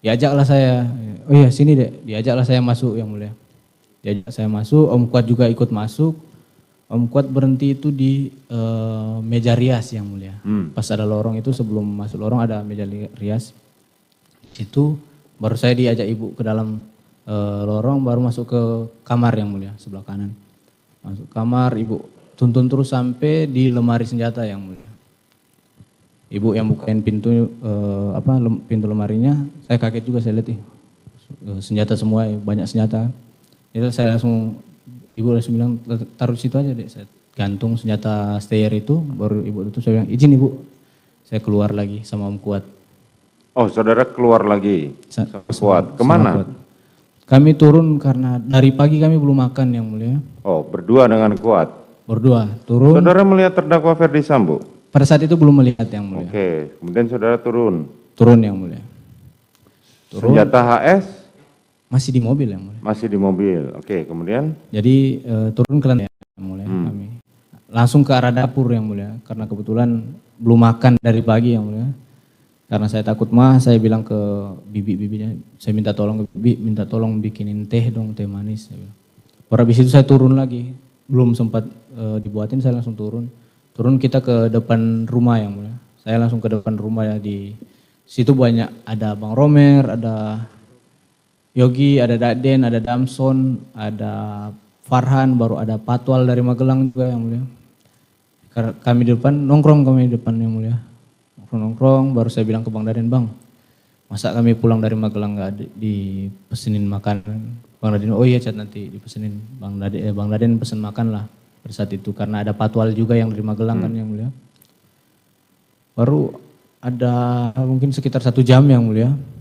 diajaklah saya oh iya sini deh diajaklah saya masuk yang mulia diajak saya masuk om kuat juga ikut masuk om kuat berhenti itu di e, meja rias yang mulia hmm. pas ada lorong itu sebelum masuk lorong ada meja rias itu baru saya diajak ibu ke dalam e, lorong baru masuk ke kamar yang mulia sebelah kanan masuk kamar ibu tuntun terus sampai di lemari senjata yang mulia ibu yang bukain pintu uh, apa lem, pintu lemarinya saya kaget juga saya lihat uh, senjata semua eh, banyak senjata itu saya langsung ibu langsung bilang taruh situ aja deh saya gantung senjata stayer itu baru ibu tutup saya bilang izin ibu saya keluar lagi sama om kuat oh saudara keluar lagi sama kuat kemana sama kuat. kami turun karena dari pagi kami belum makan yang mulia oh berdua dengan kuat berdua turun saudara melihat terdakwa Ferdi Sambo pada saat itu belum melihat yang mulia. Oke, kemudian saudara turun. Turun yang mulia. Turun. Senjata HS masih di mobil yang mulia. Masih di mobil. Oke, kemudian? Jadi e, turun ke lantai yang mulia hmm. kami. Langsung ke arah dapur yang mulia karena kebetulan belum makan dari pagi yang mulia. Karena saya takut mah, saya bilang ke bibi-bibinya, saya minta tolong ke bibi, minta tolong bikinin teh dong, teh manis. Baru Habis itu saya turun lagi, belum sempat e, dibuatin, saya langsung turun turun kita ke depan rumah yang mulia. Saya langsung ke depan rumah ya di situ banyak ada Bang Romer, ada Yogi, ada Daden, ada Damson, ada Farhan, baru ada Patwal dari Magelang juga yang mulia. Kami di depan nongkrong kami di depan yang mulia. Nongkrong-nongkrong baru saya bilang ke Bang Daden, "Bang, masa kami pulang dari Magelang nggak dipesenin makan?" Bang Daden, "Oh iya, cat nanti dipesenin." Bang Daden, eh, Bang Daden pesen makan lah pada saat itu karena ada patwal juga yang dari Magelang kan, hmm. kan yang mulia. Baru ada mungkin sekitar satu jam yang mulia